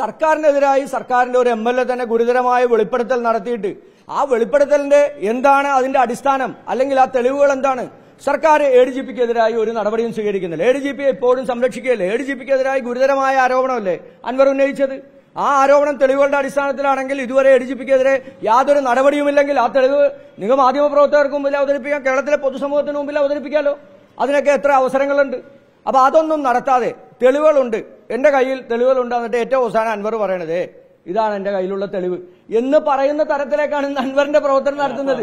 സർക്കാരിനെതിരായി സർക്കാരിന്റെ ഒരു M L A തന്നെ ഗുരുതരമായ വെളിപ്പെടുത്തൽ നടത്തിയിട്ട് ആ വെളിപ്പെടുത്തലിന്റെ എന്താണ് അതിന്റെ അടിസ്ഥാനം അല്ലെങ്കിൽ ആ തെളിവുകൾ എന്താണ് സർക്കാർ എ ഡി ജി എതിരായി ഒരു നടപടിയും സ്വീകരിക്കുന്നില്ല എ ഡി ജി പി എപ്പോഴും സംരക്ഷിക്കുകയല്ലേ എ ഡി ജി എതിരായി ഗുരുതരമായ ആരോപണമല്ലേ അൻവർ ഉന്നയിച്ചത് ആ ആരോപണം തെളിവുകളുടെ അടിസ്ഥാനത്തിലാണെങ്കിൽ ഇതുവരെ എ ഡി ജി പിക്കെതിരെ യാതൊരു നടപടിയുമില്ലെങ്കിൽ ആ തെളിവ് നിങ്ങൾ പ്രവർത്തകർക്ക് മുമ്പിൽ അവതരിപ്പിക്കാം കേരളത്തിലെ പൊതുസമൂഹത്തിന് മുമ്പിൽ അവതരിപ്പിക്കാമല്ലോ അതിനൊക്കെ എത്ര അവസരങ്ങളുണ്ട് അപ്പോൾ അതൊന്നും നടത്താതെ തെളിവുകളുണ്ട് എൻ്റെ കയ്യിൽ തെളിവുകളുണ്ട് എന്നിട്ട് ഏറ്റവും അവസാനം അൻവർ പറയണത് ഇതാണ് എന്റെ കയ്യിലുള്ള തെളിവ് എന്ന് പറയുന്ന തരത്തിലേക്കാണ് ഇന്ന് അൻവറിന്റെ പ്രവർത്തനം നടത്തുന്നത്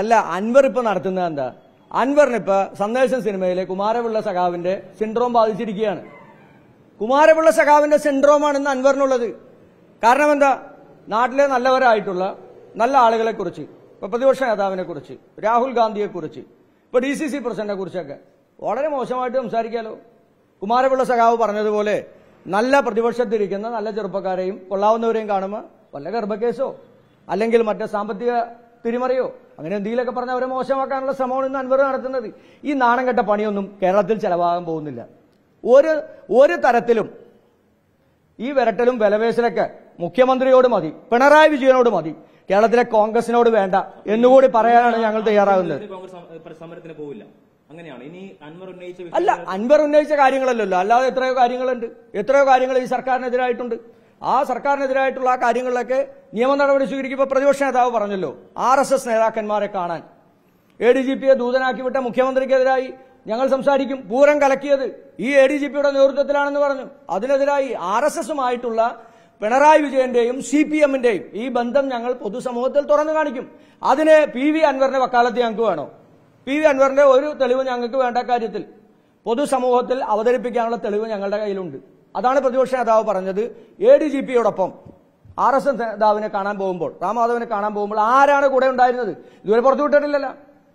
അല്ല അൻവർ ഇപ്പൊ നടത്തുന്നത് എന്താ അൻവറിനിപ്പ ഇപ്പൊ സന്ദേശം സിനിമയിലെ കുമാരപിള്ള സഖാവിന്റെ സിൻഡ്രോം ബാധിച്ചിരിക്കുകയാണ് കുമാരപിള്ള സഖാവിന്റെ സിൻഡ്രോമാണ് ഇന്ന് അൻവറിനുള്ളത് കാരണം എന്താ നാട്ടിലെ നല്ലവരായിട്ടുള്ള നല്ല ആളുകളെ കുറിച്ച് ഇപ്പൊ പ്രതിപക്ഷ നേതാവിനെ കുറിച്ച് രാഹുൽ ഗാന്ധിയെ കുറിച്ച് ഇപ്പൊ ഡി സി സി പ്രസിഡന്റിനെ കുറിച്ചൊക്കെ വളരെ മോശമായിട്ട് സംസാരിക്കാലോ കുമാരപിള്ള സഖാവ് പറഞ്ഞതുപോലെ നല്ല പ്രതിപക്ഷത്തിരിക്കുന്ന നല്ല ചെറുപ്പക്കാരെയും കൊള്ളാവുന്നവരെയും കാണുമ്പോൾ വല്ല ഗർഭക്കേസോ അല്ലെങ്കിൽ മറ്റേ സാമ്പത്തിക തിരിമറിയോ അങ്ങനെ എന്തെങ്കിലുമൊക്കെ പറഞ്ഞ അവരെ മോശമാക്കാനുള്ള ശ്രമമാണ് ഇന്ന് അൻവർ നടത്തുന്നത് ഈ നാണം കെട്ട പണിയൊന്നും കേരളത്തിൽ ചെലവാകാൻ പോകുന്നില്ല ഒരു ഒരു തരത്തിലും ഈ വിരട്ടലും വിലവേശലൊക്കെ മുഖ്യമന്ത്രിയോട് മതി പിണറായി വിജയനോട് മതി കേരളത്തിലെ കോൺഗ്രസിനോട് വേണ്ട എന്നുകൂടി പറയാനാണ് ഞങ്ങൾ തയ്യാറാകുന്നത് പോവില്ല അങ്ങനെയാണ് ഇനി അല്ല അൻവർ ഉന്നയിച്ച കാര്യങ്ങളല്ലല്ലോ അല്ലാതെ എത്രയോ കാര്യങ്ങളുണ്ട് എത്രയോ കാര്യങ്ങൾ ഈ സർക്കാരിനെതിരായിട്ടുണ്ട് ആ സർക്കാരിനെതിരായിട്ടുള്ള ആ കാര്യങ്ങളിലൊക്കെ നിയമ നടപടി സ്വീകരിക്കുമ്പോൾ പ്രതിപക്ഷ നേതാവ് പറഞ്ഞല്ലോ ആർ എസ് എസ് നേതാക്കന്മാരെ കാണാൻ എ ഡി ജി പിയെ ദൂതനാക്കി വിട്ട മുഖ്യമന്ത്രിക്കെതിരായി ഞങ്ങൾ സംസാരിക്കും പൂരം കലക്കിയത് ഈ എ ഡി ജി പിയുടെ നേതൃത്വത്തിലാണെന്ന് പറഞ്ഞു അതിനെതിരായി ആർ എസ് എസുമായിട്ടുള്ള പിണറായി വിജയന്റെയും സി പി എമ്മിന്റെയും ഈ ബന്ധം ഞങ്ങൾ പൊതുസമൂഹത്തിൽ തുറന്നു കാണിക്കും അതിന് പി വി അൻവറിന്റെ വക്കാലത്ത് ഞങ്ങൾക്ക് വേണോ പി വി അൻവറിന്റെ ഒരു തെളിവ് ഞങ്ങൾക്ക് വേണ്ട കാര്യത്തിൽ പൊതുസമൂഹത്തിൽ അവതരിപ്പിക്കാനുള്ള തെളിവ് ഞങ്ങളുടെ കയ്യിലുണ്ട് അതാണ് പ്രതിപക്ഷ നേതാവ് പറഞ്ഞത് എ ഡി ജി പിയോടൊപ്പം ആർ എസ് എസ് നേതാവിനെ കാണാൻ പോകുമ്പോൾ രാമാധവനെ കാണാൻ പോകുമ്പോൾ ആരാണ് കൂടെ ഉണ്ടായിരുന്നത് ഇതുവരെ പുറത്തു വിട്ടിട്ടില്ലല്ലോ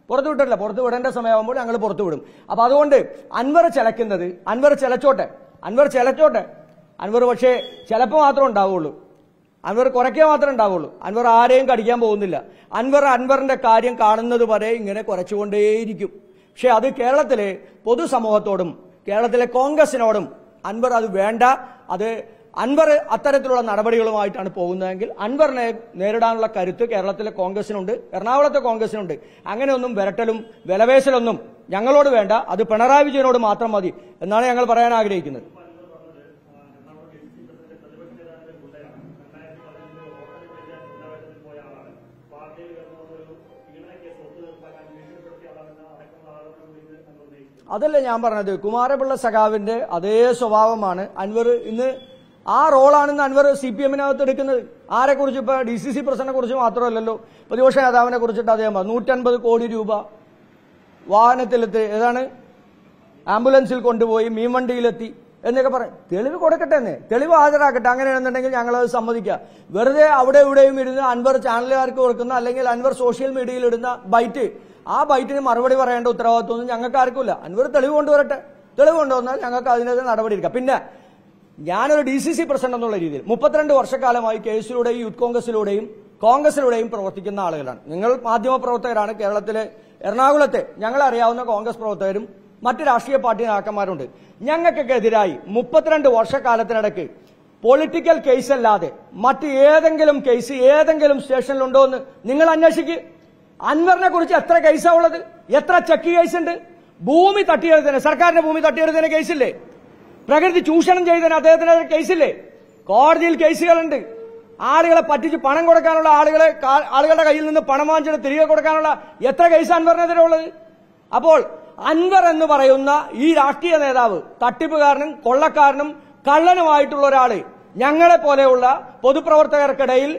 പുറത്തു വിട്ടില്ല പുറത്തു വിടേണ്ട സമയമാകുമ്പോൾ ഞങ്ങൾ പുറത്തു വിടും അപ്പൊ അതുകൊണ്ട് അൻവർ ചിലക്കുന്നത് അൻവർ ചിലച്ചോട്ടെ അൻവർ ചിലച്ചോട്ടെ അൻവർ പക്ഷേ ചിലപ്പോൾ മാത്രമേ ഉണ്ടാവുള്ളൂ അൻവർ കുറയ്ക്കാൻ മാത്രമേ ഉണ്ടാവുള്ളൂ അൻവർ ആരെയും കടിക്കാൻ പോകുന്നില്ല അൻവർ അൻവറിന്റെ കാര്യം കാണുന്നത് വരെ ഇങ്ങനെ കുറച്ചുകൊണ്ടേയിരിക്കും പക്ഷെ അത് കേരളത്തിലെ പൊതുസമൂഹത്തോടും കേരളത്തിലെ കോൺഗ്രസിനോടും അൻവർ അത് വേണ്ട അത് അൻവർ അത്തരത്തിലുള്ള നടപടികളുമായിട്ടാണ് പോകുന്നതെങ്കിൽ അൻവറിനെ നേരിടാനുള്ള കരുത്ത് കേരളത്തിലെ കോൺഗ്രസിനുണ്ട് എറണാകുളത്തെ കോൺഗ്രസിനുണ്ട് അങ്ങനെയൊന്നും വിരട്ടലും വിലവേശലൊന്നും ഞങ്ങളോട് വേണ്ട അത് പിണറായി വിജയനോട് മാത്രം മതി എന്നാണ് ഞങ്ങൾ പറയാൻ ആഗ്രഹിക്കുന്നത് അതല്ല ഞാൻ പറഞ്ഞത് കുമാരപിള്ള സഖാവിന്റെ അതേ സ്വഭാവമാണ് അൻവർ ഇന്ന് ആ റോളാണെന്ന് അൻവർ സി പി എമ്മിനകത്ത് എടുക്കുന്നത് ആരെക്കുറിച്ച് ഇപ്പൊ ഡി സി സി പ്രസിഡന്റിനെ കുറിച്ച് മാത്രമല്ലല്ലോ പ്രതിപക്ഷ നേതാവിനെ കുറിച്ചിട്ട് അദ്ദേഹം നൂറ്റൻപത് കോടി രൂപ വാഹനത്തിലെത്തി ഏതാണ് ആംബുലൻസിൽ കൊണ്ടുപോയി മീൻവണ്ടിയിലെത്തി എന്നൊക്കെ പറയും തെളിവ് കൊടുക്കട്ടെ എന്നേ തെളിവ് ഹാജരാക്കട്ടെ അങ്ങനെയാണെന്നുണ്ടെങ്കിൽ ഞങ്ങൾ അത് സമ്മതിക്കുക വെറുതെ അവിടെ ഇവിടെയും ഇരുന്ന് അൻവർ ചാനലുകാർക്ക് കൊടുക്കുന്ന അല്ലെങ്കിൽ അൻവർ സോഷ്യൽ മീഡിയയിൽ ഇടുന്ന ബൈറ്റ് ആ ബൈറ്റിന് മറുപടി പറയേണ്ട ഉത്തരവാദിത്വമൊന്നും ഞങ്ങൾക്ക് ഇല്ല അൻവർ തെളിവ് കൊണ്ടുവരട്ടെ തെളിവ് കൊണ്ടുവന്നാൽ ഞങ്ങൾക്ക് അതിനെതിരെ നടപടി എടുക്കാം പിന്നെ ഞാനൊരു ഡി സി സി പ്രസിഡന്റ് എന്നുള്ള രീതിയിൽ മുപ്പത്തിരണ്ട് വർഷക്കാലമായി കേസിലൂടെയും യൂത്ത് കോൺഗ്രസിലൂടെയും കോൺഗ്രസിലൂടെയും പ്രവർത്തിക്കുന്ന ആളുകളാണ് നിങ്ങൾ മാധ്യമ പ്രവർത്തകരാണ് കേരളത്തിലെ എറണാകുളത്തെ ഞങ്ങൾ അറിയാവുന്ന കോൺഗ്രസ് പ്രവർത്തകരും മറ്റ് രാഷ്ട്രീയ പാർട്ടി നേതാക്കന്മാരുണ്ട് ഞങ്ങൾക്കൊക്കെ എതിരായി മുപ്പത്തിരണ്ട് വർഷക്കാലത്തിനിടയ്ക്ക് പൊളിറ്റിക്കൽ കേസ് അല്ലാതെ മറ്റ് ഏതെങ്കിലും കേസ് ഏതെങ്കിലും സ്റ്റേഷനിലുണ്ടോ എന്ന് നിങ്ങൾ അന്വേഷിക്കുക അൻവറിനെ കുറിച്ച് എത്ര കേസാണ് ഉള്ളത് എത്ര ചെക്ക് കേസ് ഉണ്ട് ഭൂമി തട്ടിയെടുത്തതിന് സർക്കാരിന്റെ ഭൂമി തട്ടിയെടുത്തതിന് കേസില്ലേ പ്രകൃതി ചൂഷണം ചെയ്തതിന് അദ്ദേഹത്തിന് കേസില്ലേ കോടതിയിൽ കേസുകളുണ്ട് ആളുകളെ പറ്റിച്ച് പണം കൊടുക്കാനുള്ള ആളുകളെ ആളുകളുടെ കയ്യിൽ നിന്ന് പണം വാങ്ങിച്ചിട്ട് തിരികെ കൊടുക്കാനുള്ള എത്ര കേസ് അൻവറിനെതിരെ ഉള്ളത് അപ്പോൾ അൻവർ എന്ന് പറയുന്ന ഈ രാഷ്ട്രീയ നേതാവ് തട്ടിപ്പുകാരനും കൊള്ളക്കാരനും കള്ളനുമായിട്ടുള്ള ഒരാള് ഞങ്ങളെ പോലെയുള്ള പൊതുപ്രവർത്തകർക്കിടയിൽ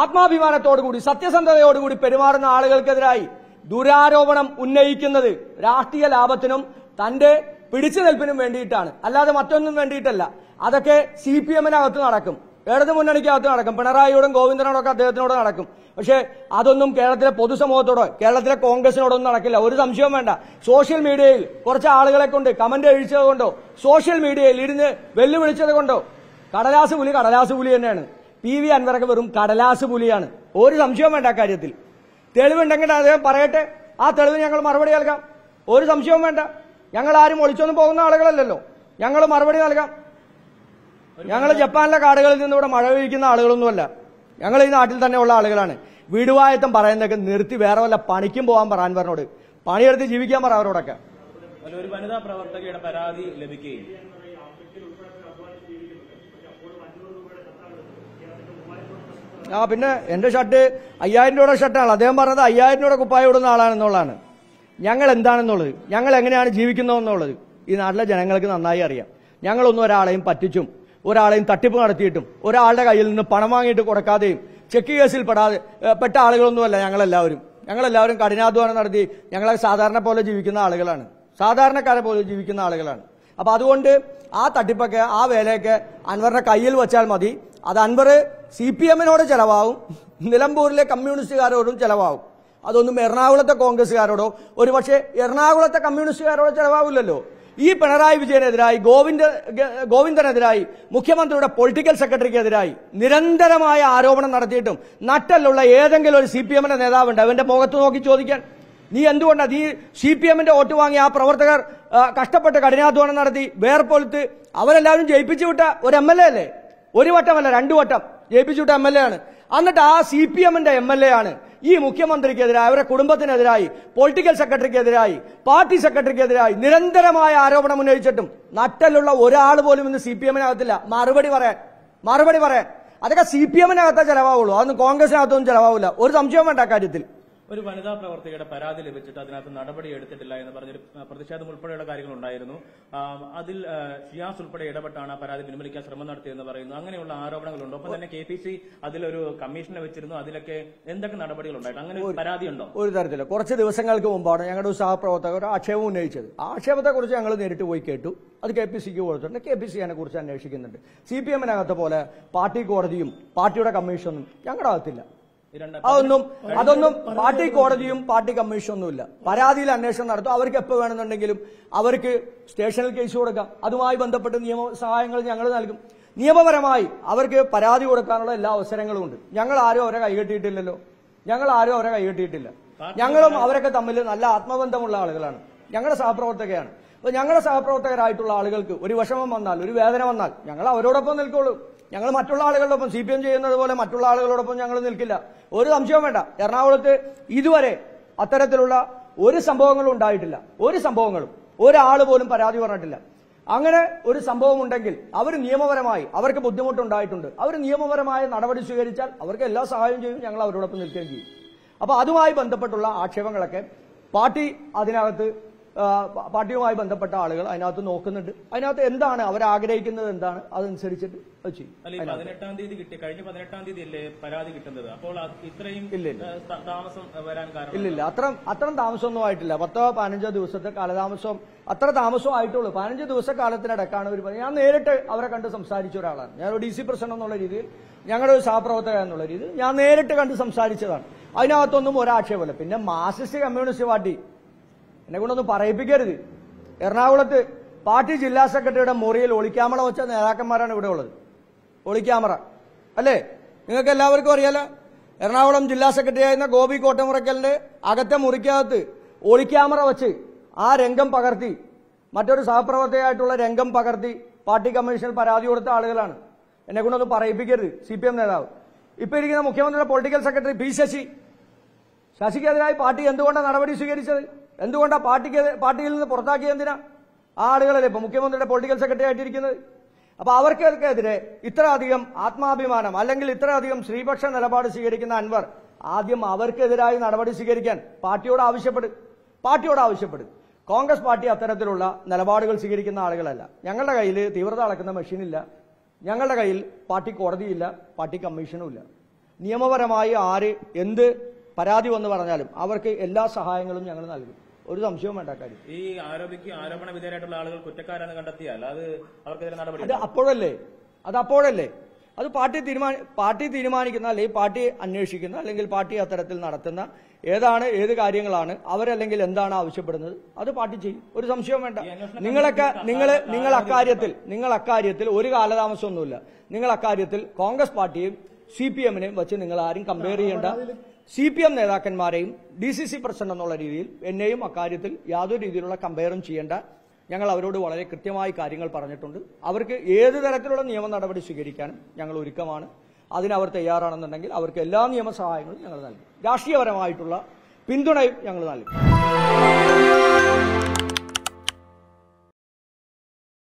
ആത്മാഭിമാനത്തോടുകൂടി സത്യസന്ധതയോടുകൂടി പെരുമാറുന്ന ആളുകൾക്കെതിരായി ദുരാരോപണം ഉന്നയിക്കുന്നത് രാഷ്ട്രീയ ലാഭത്തിനും തന്റെ പിടിച്ചു നിൽപ്പിനും വേണ്ടിയിട്ടാണ് അല്ലാതെ മറ്റൊന്നും വേണ്ടിയിട്ടല്ല അതൊക്കെ സി പി എമ്മിനകത്ത് നടക്കും ഇടത് അകത്ത് നടക്കും പിണറായിയോടും ഗോവിന്ദനോടൊക്കെ അദ്ദേഹത്തിനോട് നടക്കും പക്ഷേ അതൊന്നും കേരളത്തിലെ പൊതുസമൂഹത്തോടോ കേരളത്തിലെ കോൺഗ്രസിനോടൊന്നും നടക്കില്ല ഒരു സംശയവും വേണ്ട സോഷ്യൽ മീഡിയയിൽ കുറച്ച് ആളുകളെ കൊണ്ട് കമന്റ് അഴിച്ചത് കൊണ്ടോ സോഷ്യൽ മീഡിയയിൽ ഇരുന്ന് വെല്ലുവിളിച്ചത് കൊണ്ടോ കടലാസ് പുലി കടലാസ് പുലി തന്നെയാണ് പി വി അൻവരൊക്കെ വെറും കടലാസ് പുലിയാണ് ഒരു സംശയവും വേണ്ട കാര്യത്തിൽ തെളിവുണ്ടെങ്കിൽ അദ്ദേഹം പറയട്ടെ ആ തെളിവ് ഞങ്ങൾ മറുപടി നൽകാം ഒരു സംശയവും വേണ്ട ഞങ്ങൾ ആരും ഒളിച്ചൊന്നും പോകുന്ന ആളുകളല്ലല്ലോ ഞങ്ങൾ മറുപടി നൽകാം ഞങ്ങൾ ജപ്പാനിലെ കാടുകളിൽ നിന്ന് ഇവിടെ മഴ പെയ്ക്കുന്ന ആളുകളൊന്നുമല്ല ഞങ്ങൾ ഈ നാട്ടിൽ തന്നെയുള്ള ആളുകളാണ് വീടുവായത്തം പറയുന്നതൊക്കെ നിർത്തി വേറെ വല്ല പണിക്കും പോകാൻ പറഞ്ഞോട് പണിയെടുത്ത് ജീവിക്കാൻ പറ അവരോടൊക്കെ വനിതാ പ്രവർത്തകയുടെ പരാതി ലഭിക്കുകയും ആ പിന്നെ എന്റെ ഷർട്ട് അയ്യായിരം രൂപയുടെ ഷർട്ടാണ് അദ്ദേഹം പറഞ്ഞത് അയ്യായിരം രൂപയുടെ കുപ്പായ ഇടുന്ന ആളാണെന്നുള്ളതാണ് ഞങ്ങൾ എന്താണെന്നുള്ളത് ഞങ്ങൾ എങ്ങനെയാണ് ജീവിക്കുന്നതെന്നുള്ളത് ഈ നാട്ടിലെ ജനങ്ങൾക്ക് നന്നായി അറിയാം ഞങ്ങളൊന്നും ഒരാളെയും പറ്റിച്ചും ഒരാളെയും തട്ടിപ്പ് നടത്തിയിട്ടും ഒരാളുടെ കയ്യിൽ നിന്ന് പണം വാങ്ങിയിട്ട് കൊടുക്കാതെയും ചെക്ക് കേസിൽ പെടാതെ പെട്ട ആളുകളൊന്നുമല്ല ഞങ്ങളെല്ലാവരും ഞങ്ങളെല്ലാവരും കഠിനാധ്വാനം നടത്തി ഞങ്ങളെ സാധാരണ പോലെ ജീവിക്കുന്ന ആളുകളാണ് സാധാരണക്കാരെ പോലെ ജീവിക്കുന്ന ആളുകളാണ് അപ്പൊ അതുകൊണ്ട് ആ തട്ടിപ്പൊക്കെ ആ വേലയൊക്കെ അൻവറിന്റെ കയ്യിൽ വെച്ചാൽ മതി അത് അൻവർ സി പി എമ്മിനോട് ചെലവാകും നിലമ്പൂരിലെ കമ്മ്യൂണിസ്റ്റുകാരോടും ചെലവാകും അതൊന്നും എറണാകുളത്തെ കോൺഗ്രസ്സുകാരോടോ ഒരുപക്ഷെ എറണാകുളത്തെ കമ്മ്യൂണിസ്റ്റുകാരോടോ ചെലവാകില്ലല്ലോ ഈ പിണറായി വിജയനെതിരായി ഗോവിന്ദ ഗോവിന്ദനെതിരായി മുഖ്യമന്ത്രിയുടെ പൊളിറ്റിക്കൽ സെക്രട്ടറിക്കെതിരായി നിരന്തരമായ ആരോപണം നടത്തിയിട്ടും നട്ടല്ലുള്ള ഏതെങ്കിലും ഒരു സി പി എമ്മിന്റെ നേതാവുണ്ട് അവന്റെ മുഖത്ത് നോക്കി ചോദിക്കാൻ നീ എന്തുകൊണ്ടാണ് നീ സി പി എമ്മിന്റെ വോട്ട് വാങ്ങി ആ പ്രവർത്തകർ കഷ്ടപ്പെട്ട് കഠിനാധ്വാനം നടത്തി വേർപൊലുത്ത് അവരെല്ലാവരും ജയിപ്പിച്ചു വിട്ട ഒരു എം എൽ എ അല്ലേ ഒരു വട്ടമല്ല രണ്ടു വട്ടം ജയിപ്പിച്ചു വിട്ട എം എൽ എ ആണ് എന്നിട്ട് ആ സി പി എമ്മിന്റെ എം എൽ എ ആണ് ഈ മുഖ്യമന്ത്രിക്കെതിരായി അവരുടെ കുടുംബത്തിനെതിരായി പൊളിറ്റിക്കൽ സെക്രട്ടറിക്കെതിരായി പാർട്ടി സെക്രട്ടറിക്കെതിരായി നിരന്തരമായ ആരോപണം ഉന്നയിച്ചിട്ടും നട്ടലുള്ള ഒരാൾ പോലും ഇന്ന് സി പി എമ്മിനകത്തില്ല മറുപടി പറയാൻ മറുപടി പറയാൻ അതൊക്കെ സി പി എമ്മിനകത്തേ ചിലവാകുള്ളൂ അതൊന്നും കോൺഗ്രസിനകത്തൊന്നും ചിലവാകില്ല ഒരു സംശയം വേണ്ട കാര്യത്തിൽ ഒരു വനിതാ പ്രവർത്തകയുടെ പരാതി ലഭിച്ചിട്ട് അതിനകത്ത് നടപടി എടുത്തിട്ടില്ല എന്ന് പറഞ്ഞൊരു പ്രതിഷേധം ഉൾപ്പെടെയുള്ള കാര്യങ്ങൾ ഉണ്ടായിരുന്നു അതിൽ ഷിയാസ് ഉൾപ്പെടെ ഇടപെട്ടാണ് ആ പരാതി പിൻവലിക്കാൻ ശ്രമം നടത്തിയെന്ന് പറയുന്നു അങ്ങനെയുള്ള ആരോപണങ്ങളുണ്ട് ഒപ്പം തന്നെ കെ പി സി അതിലൊരു കമ്മീഷനെ വെച്ചിരുന്നു അതിലൊക്കെ എന്തൊക്കെ നടപടികൾ ഉണ്ടായിട്ട് അങ്ങനെ ഒരു പരാതിയുണ്ടോ ഒരു തരത്തില് കുറച്ച് ദിവസങ്ങൾക്ക് മുമ്പാണ് ഞങ്ങളുടെ ഒരു സഹപ്രവർത്തകർ ആക്ഷേപം ഉന്നയിച്ചത് ആക്ഷേപത്തെക്കുറിച്ച് ഞങ്ങൾ നേരിട്ട് പോയി കേട്ടു അത് കെ പി സിക്ക് കൊടുത്തിട്ടുണ്ട് കെ പി സി അതിനെ കുറിച്ച് അന്വേഷിക്കുന്നുണ്ട് സി പി എമ്മിനകത്തെ പോലെ പാർട്ടി കോടതിയും പാർട്ടിയുടെ കമ്മീഷനും ഞങ്ങളുടെ അകത്തില്ല അതൊന്നും അതൊന്നും പാർട്ടി കോടതിയും പാർട്ടി കമ്മീഷനും ഒന്നുമില്ല പരാതിയിൽ അന്വേഷണം നടത്തും അവർക്ക് എപ്പോ വേണമെന്നുണ്ടെങ്കിലും അവർക്ക് സ്റ്റേഷനിൽ കേസ് കൊടുക്കാം അതുമായി ബന്ധപ്പെട്ട് നിയമ സഹായങ്ങൾ ഞങ്ങൾ നൽകും നിയമപരമായി അവർക്ക് പരാതി കൊടുക്കാനുള്ള എല്ലാ അവസരങ്ങളും ഉണ്ട് ഞങ്ങൾ ആരും അവരെ കൈകെട്ടിയിട്ടില്ലല്ലോ ഞങ്ങൾ ആരും അവരെ കൈകെട്ടിയിട്ടില്ല ഞങ്ങളും അവരൊക്കെ തമ്മിൽ നല്ല ആത്മബന്ധമുള്ള ആളുകളാണ് ഞങ്ങളുടെ സഹപ്രവർത്തകയാണ് അപ്പൊ ഞങ്ങളുടെ സഹപ്രവർത്തകരായിട്ടുള്ള ആളുകൾക്ക് ഒരു വിഷമം വന്നാൽ ഒരു വേദന വന്നാൽ ഞങ്ങൾ അവരോടൊപ്പം നിൽക്കുള്ളൂ ഞങ്ങൾ മറ്റുള്ള ആളുകളോടൊപ്പം സി പി എം ചെയ്യുന്നത് പോലെ മറ്റുള്ള ആളുകളോടൊപ്പം ഞങ്ങൾ നിൽക്കില്ല ഒരു സംശയവും വേണ്ട എറണാകുളത്ത് ഇതുവരെ അത്തരത്തിലുള്ള ഒരു സംഭവങ്ങളും ഉണ്ടായിട്ടില്ല ഒരു സംഭവങ്ങളും ഒരാൾ പോലും പരാതി പറഞ്ഞിട്ടില്ല അങ്ങനെ ഒരു സംഭവം ഉണ്ടെങ്കിൽ അവർ നിയമപരമായി അവർക്ക് ബുദ്ധിമുട്ടുണ്ടായിട്ടുണ്ട് അവർ നിയമപരമായ നടപടി സ്വീകരിച്ചാൽ അവർക്ക് എല്ലാ സഹായവും ചെയ്യും ഞങ്ങൾ അവരോടൊപ്പം നിൽക്കുകയും ചെയ്യും അപ്പൊ അതുമായി ബന്ധപ്പെട്ടുള്ള ആക്ഷേപങ്ങളൊക്കെ പാർട്ടി അതിനകത്ത് പാർട്ടിയുമായി ബന്ധപ്പെട്ട ആളുകൾ അതിനകത്ത് നോക്കുന്നുണ്ട് അതിനകത്ത് എന്താണ് അവർ ആഗ്രഹിക്കുന്നത് എന്താണ് അതനുസരിച്ചിട്ട് ചെയ്യും പതിനെട്ടാം തീയതി കഴിഞ്ഞ തീയതി അല്ലേ പരാതി കിട്ടുന്നത് അപ്പോൾ ഇത്രയും താമസം വരാൻ കാരണം ഇല്ലില്ല അത്ര അത്രയും താമസമൊന്നും ആയിട്ടില്ല പത്തോ പതിനഞ്ചോ ദിവസത്തെ കാലതാമസം അത്ര താമസം ആയിട്ടുള്ളൂ പതിനഞ്ച് ദിവസ കാലത്തിനിടക്കാണ് ഒരു ഞാൻ നേരിട്ട് അവരെ കണ്ട് സംസാരിച്ച ഒരാളാണ് ഞാൻ ഒരു ഡി സി പ്രസിഡന്റ് എന്നുള്ള രീതിയിൽ ഞങ്ങളുടെ ഒരു സഹപ്രവർത്തക എന്നുള്ള രീതിയിൽ ഞാൻ നേരിട്ട് കണ്ട് സംസാരിച്ചതാണ് അതിനകത്തൊന്നും ഒരാക്ഷേപമില്ല പിന്നെ മാർസിസ്റ്റ് കമ്മ്യൂണിസ്റ്റ് പാർട്ടി എന്നെ കൊണ്ടൊന്നും പറയിപ്പിക്കരുത് എറണാകുളത്ത് പാർട്ടി ജില്ലാ സെക്രട്ടറിയുടെ മുറിയിൽ ഒളിക്യാമറ വെച്ച നേതാക്കന്മാരാണ് ഇവിടെ ഉള്ളത് ഒളിക്യാമറ അല്ലേ നിങ്ങൾക്ക് എല്ലാവർക്കും അറിയാലോ എറണാകുളം ജില്ലാ സെക്രട്ടറി ആയിരുന്ന ഗോപി കോട്ടമുറയ്ക്കലിന്റെ അകത്തെ മുറിക്കകത്ത് ഒളിക്യാമറ വെച്ച് ആ രംഗം പകർത്തി മറ്റൊരു സഹപ്രവർത്തകയായിട്ടുള്ള രംഗം പകർത്തി പാർട്ടി കമ്മീഷനിൽ പരാതി കൊടുത്ത ആളുകളാണ് എന്നെ കൊണ്ടൊന്നും പറയിപ്പിക്കരുത് സി പി എം നേതാവ് ഇപ്പൊ ഇരിക്കുന്ന മുഖ്യമന്ത്രിയുടെ പൊളിറ്റിക്കൽ സെക്രട്ടറി പി ശശി ശശിക്കെതിരായി പാർട്ടി എന്തുകൊണ്ടാണ് നടപടി സ്വീകരിച്ചത് എന്തുകൊണ്ടാണ് പാർട്ടിക്ക് പാർട്ടിയിൽ നിന്ന് പുറത്താക്കിയത് എന്തിനാ ആ ആളുകളല്ലേ ഇപ്പൊ മുഖ്യമന്ത്രിയുടെ പൊളിറ്റിക്കൽ സെക്രട്ടറി ആയിട്ടിരിക്കുന്നത് അപ്പൊ അവർക്കെതിരെ ഇത്ര അധികം ആത്മാഭിമാനം അല്ലെങ്കിൽ ഇത്ര അധികം ശ്രീപക്ഷ നിലപാട് സ്വീകരിക്കുന്ന അൻവർ ആദ്യം അവർക്കെതിരായി നടപടി സ്വീകരിക്കാൻ പാർട്ടിയോട് ആവശ്യപ്പെടും പാർട്ടിയോട് ആവശ്യപ്പെടും കോൺഗ്രസ് പാർട്ടി അത്തരത്തിലുള്ള നിലപാടുകൾ സ്വീകരിക്കുന്ന ആളുകളല്ല ഞങ്ങളുടെ കയ്യിൽ തീവ്രത അളക്കുന്ന മെഷീനില്ല ഞങ്ങളുടെ കയ്യിൽ പാർട്ടി കോടതിയില്ല പാർട്ടി കമ്മീഷനും ഇല്ല നിയമപരമായി ആര് എന്ത് പരാതി വന്ന് പറഞ്ഞാലും അവർക്ക് എല്ലാ സഹായങ്ങളും ഞങ്ങൾ നൽകും ഒരു സംശയവും വേണ്ട കാര്യം ഈ ആരോപിക്ക് ആരോപണ വിധേയരായിട്ടുള്ള ആളുകൾ കുറ്റക്കാരാണ് കണ്ടെത്തിയാൽ അത് അവർക്കെതിരെ നടപടി അത് അപ്പോഴല്ലേ അത് അപ്പോഴല്ലേ അത് പാർട്ടി തീരുമാന പാർട്ടി തീരുമാനിക്കുന്ന അല്ലെങ്കിൽ പാർട്ടി അന്വേഷിക്കുന്ന അല്ലെങ്കിൽ പാർട്ടി അത്തരത്തിൽ നടത്തുന്ന ഏതാണ് ഏത് കാര്യങ്ങളാണ് അവരല്ലെങ്കിൽ എന്താണ് ആവശ്യപ്പെടുന്നത് അത് പാർട്ടി ചെയ്യും ഒരു സംശയവും വേണ്ട നിങ്ങളൊക്കെ നിങ്ങൾ നിങ്ങൾ അക്കാര്യത്തിൽ നിങ്ങൾ അക്കാര്യത്തിൽ ഒരു കാലതാമസമൊന്നുമില്ല നിങ്ങൾ അക്കാര്യത്തിൽ കോൺഗ്രസ് പാർട്ടിയും സി പി എമ്മിനെയും വെച്ച് നിങ്ങൾ ആരും കമ്പയർ ചെയ്യേണ്ട സി പി എം നേതാക്കന്മാരെയും ഡി സി സി പ്രസിഡന്റ് എന്നുള്ള രീതിയിൽ എന്നെയും അക്കാര്യത്തിൽ യാതൊരു രീതിയിലുള്ള കമ്പയറും ചെയ്യേണ്ട ഞങ്ങൾ അവരോട് വളരെ കൃത്യമായി കാര്യങ്ങൾ പറഞ്ഞിട്ടുണ്ട് അവർക്ക് ഏത് തരത്തിലുള്ള നിയമ നടപടി സ്വീകരിക്കാനും ഞങ്ങൾ ഒരുക്കമാണ് അതിനവർ തയ്യാറാണെന്നുണ്ടെങ്കിൽ അവർക്ക് എല്ലാ നിയമസഹായങ്ങളും ഞങ്ങൾ നൽകും രാഷ്ട്രീയപരമായിട്ടുള്ള പിന്തുണയും ഞങ്ങൾ നൽകും